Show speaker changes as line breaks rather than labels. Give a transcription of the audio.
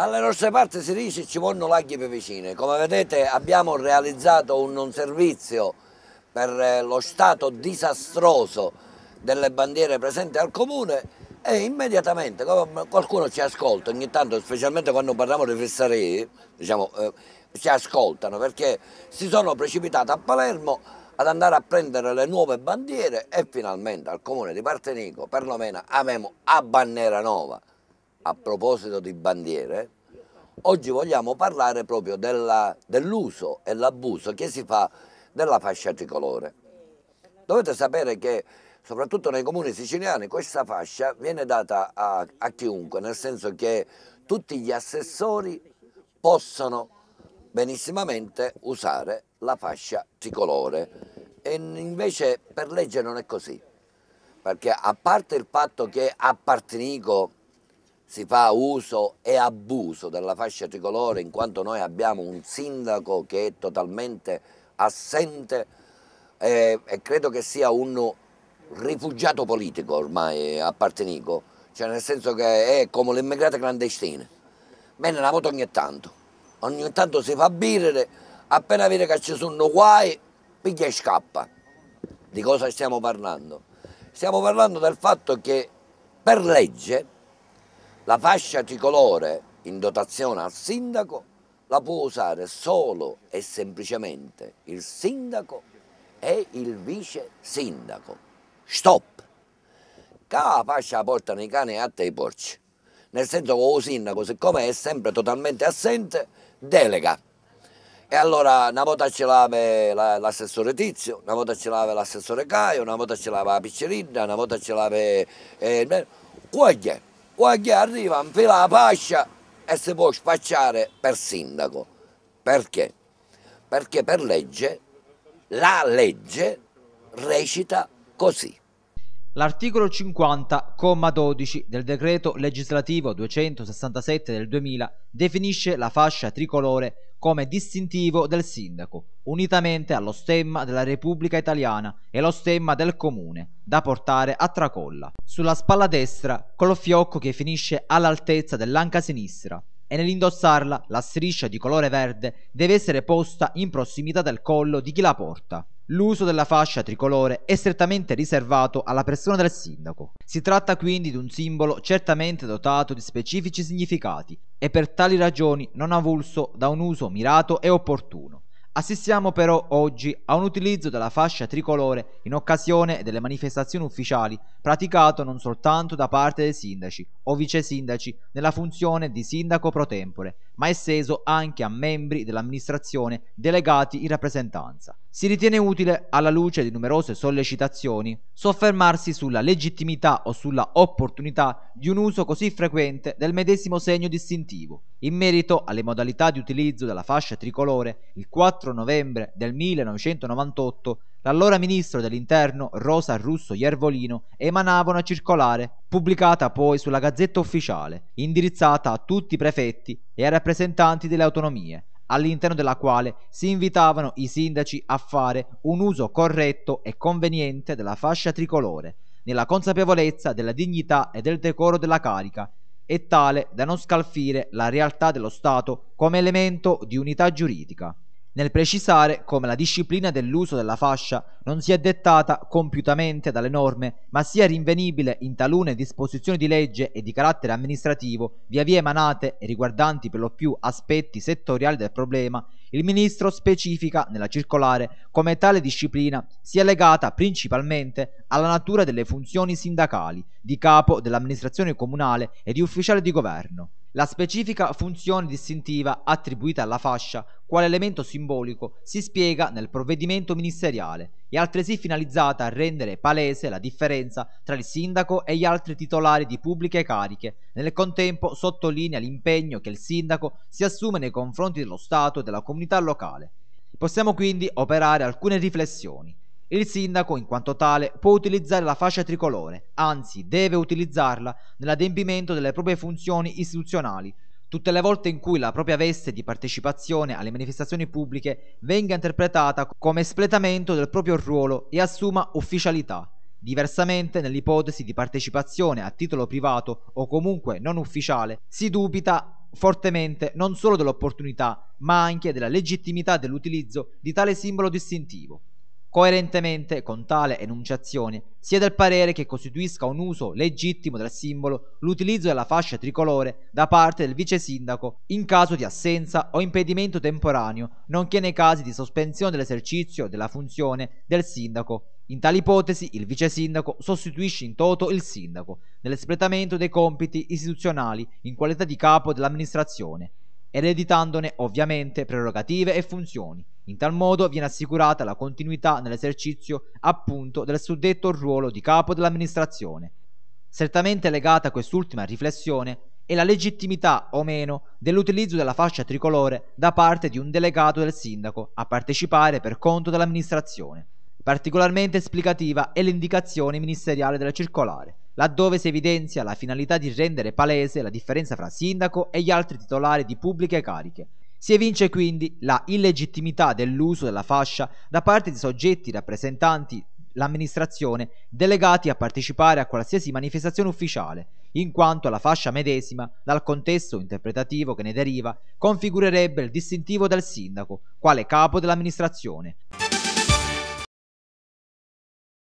Dalle nostre parti si dice ci vogliono laghi per vicine, come vedete abbiamo realizzato un non servizio per eh, lo stato disastroso delle bandiere presenti al comune e immediatamente qualcuno ci ascolta, ogni tanto specialmente quando parliamo di fesserie, diciamo, eh, ci ascoltano perché si sono precipitati a Palermo ad andare a prendere le nuove bandiere e finalmente al comune di Partenico perlomeno abbiamo a bandiera nuova. A proposito di bandiere, Oggi vogliamo parlare proprio dell'uso dell e l'abuso che si fa della fascia tricolore. Dovete sapere che soprattutto nei comuni siciliani questa fascia viene data a, a chiunque, nel senso che tutti gli assessori possono benissimamente usare la fascia tricolore e invece per legge non è così perché a parte il fatto che a Partinico si fa uso e abuso della fascia tricolore in quanto noi abbiamo un sindaco che è totalmente assente e, eh, e credo che sia un rifugiato politico ormai eh, a Partenico, cioè nel senso che è come l'immigrata clandestina, viene la moto ogni tanto, ogni tanto si fa birrere, appena vede che ci sono guai piglia e scappa. Di cosa stiamo parlando? Stiamo parlando del fatto che per legge la fascia tricolore in dotazione al sindaco la può usare solo e semplicemente il sindaco e il vice sindaco. Stop! la fascia la porta nei cani e atta i porci. Nel senso che il sindaco, siccome è sempre totalmente assente, delega. E allora una volta ce l'aveva l'assessore Tizio, una volta ce l'aveva l'assessore Caio, una volta ce l'aveva la Piccirinna, una volta ce l'aveva... Eh, Quagliè poi che arriva in fila la pascia e si può spacciare per sindaco. Perché? Perché per legge, la legge recita così.
L'articolo 50,12 del decreto legislativo 267 del 2000 definisce la fascia tricolore come distintivo del sindaco, unitamente allo stemma della Repubblica Italiana e lo stemma del comune, da portare a tracolla. Sulla spalla destra, col fiocco che finisce all'altezza dell'anca sinistra, e nell'indossarla la striscia di colore verde deve essere posta in prossimità del collo di chi la porta. L'uso della fascia tricolore è strettamente riservato alla persona del sindaco. Si tratta quindi di un simbolo certamente dotato di specifici significati e per tali ragioni non avulso da un uso mirato e opportuno. Assistiamo però oggi a un utilizzo della fascia tricolore in occasione delle manifestazioni ufficiali, praticato non soltanto da parte dei sindaci o vice sindaci nella funzione di sindaco pro tempore, ma esteso anche a membri dell'amministrazione delegati in rappresentanza. Si ritiene utile, alla luce di numerose sollecitazioni, soffermarsi sulla legittimità o sulla opportunità di un uso così frequente del medesimo segno distintivo. In merito alle modalità di utilizzo della fascia tricolore, il 4 novembre del 1998 L'allora ministro dell'interno Rosa Russo Iervolino emanava una circolare, pubblicata poi sulla Gazzetta Ufficiale, indirizzata a tutti i prefetti e ai rappresentanti delle autonomie, all'interno della quale si invitavano i sindaci a fare un uso corretto e conveniente della fascia tricolore, nella consapevolezza della dignità e del decoro della carica, e tale da non scalfire la realtà dello Stato come elemento di unità giuridica nel precisare come la disciplina dell'uso della fascia non sia dettata compiutamente dalle norme, ma sia rinvenibile in talune disposizioni di legge e di carattere amministrativo via via emanate e riguardanti per lo più aspetti settoriali del problema, il Ministro specifica nella circolare come tale disciplina sia legata principalmente alla natura delle funzioni sindacali di capo dell'amministrazione comunale e di ufficiale di governo. La specifica funzione distintiva attribuita alla fascia quale elemento simbolico si spiega nel provvedimento ministeriale e altresì finalizzata a rendere palese la differenza tra il sindaco e gli altri titolari di pubbliche cariche. Nel contempo sottolinea l'impegno che il sindaco si assume nei confronti dello Stato e della comunità locale. Possiamo quindi operare alcune riflessioni. Il sindaco, in quanto tale, può utilizzare la fascia tricolore, anzi deve utilizzarla nell'adempimento delle proprie funzioni istituzionali, tutte le volte in cui la propria veste di partecipazione alle manifestazioni pubbliche venga interpretata come espletamento del proprio ruolo e assuma ufficialità. Diversamente, nell'ipotesi di partecipazione a titolo privato o comunque non ufficiale, si dubita fortemente non solo dell'opportunità, ma anche della legittimità dell'utilizzo di tale simbolo distintivo coerentemente con tale enunciazione, si è del parere che costituisca un uso legittimo del simbolo l'utilizzo della fascia tricolore da parte del vice sindaco in caso di assenza o impedimento temporaneo, nonché nei casi di sospensione dell'esercizio della funzione del sindaco. In tale ipotesi il vice sindaco sostituisce in toto il sindaco nell'espletamento dei compiti istituzionali in qualità di capo dell'amministrazione ereditandone ovviamente prerogative e funzioni. In tal modo viene assicurata la continuità nell'esercizio appunto del suddetto ruolo di capo dell'amministrazione. Certamente legata a quest'ultima riflessione è la legittimità o meno dell'utilizzo della fascia tricolore da parte di un delegato del sindaco a partecipare per conto dell'amministrazione. Particolarmente esplicativa è l'indicazione ministeriale della circolare laddove si evidenzia la finalità di rendere palese la differenza fra sindaco e gli altri titolari di pubbliche cariche. Si evince quindi la illegittimità dell'uso della fascia da parte di soggetti rappresentanti l'amministrazione delegati a partecipare a qualsiasi manifestazione ufficiale, in quanto la fascia medesima, dal contesto interpretativo che ne deriva, configurerebbe il distintivo del sindaco, quale capo dell'amministrazione.